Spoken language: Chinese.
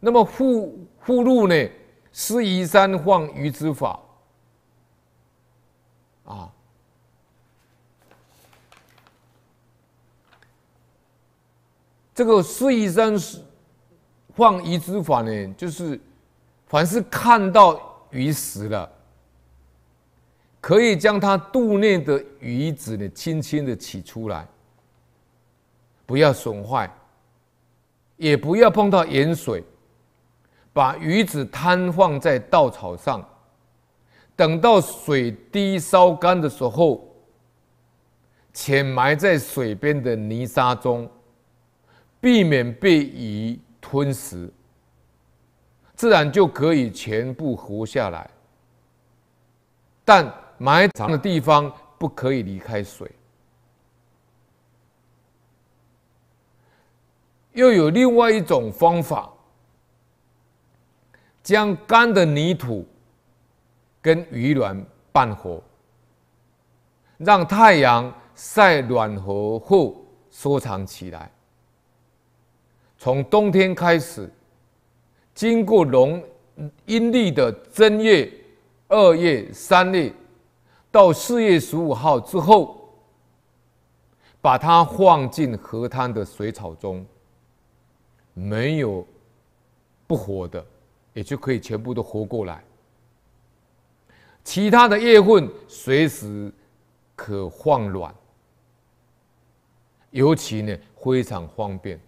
那么护护路呢？施疑山放鱼之法，啊，这个施疑山放鱼之法呢，就是凡是看到鱼死了，可以将它肚内的鱼子呢，轻轻的取出来，不要损坏，也不要碰到盐水。把鱼子摊放在稻草上，等到水滴烧干的时候，潜埋在水边的泥沙中，避免被鱼吞食，自然就可以全部活下来。但埋藏的地方不可以离开水。又有另外一种方法。将干的泥土跟鱼卵拌和，让太阳晒暖和后收藏起来。从冬天开始，经过农阴历的正月、二月、三月，到四月十五号之后，把它放进河滩的水草中，没有不活的。也就可以全部都活过来，其他的业混随时可晃乱，尤其呢非常方便。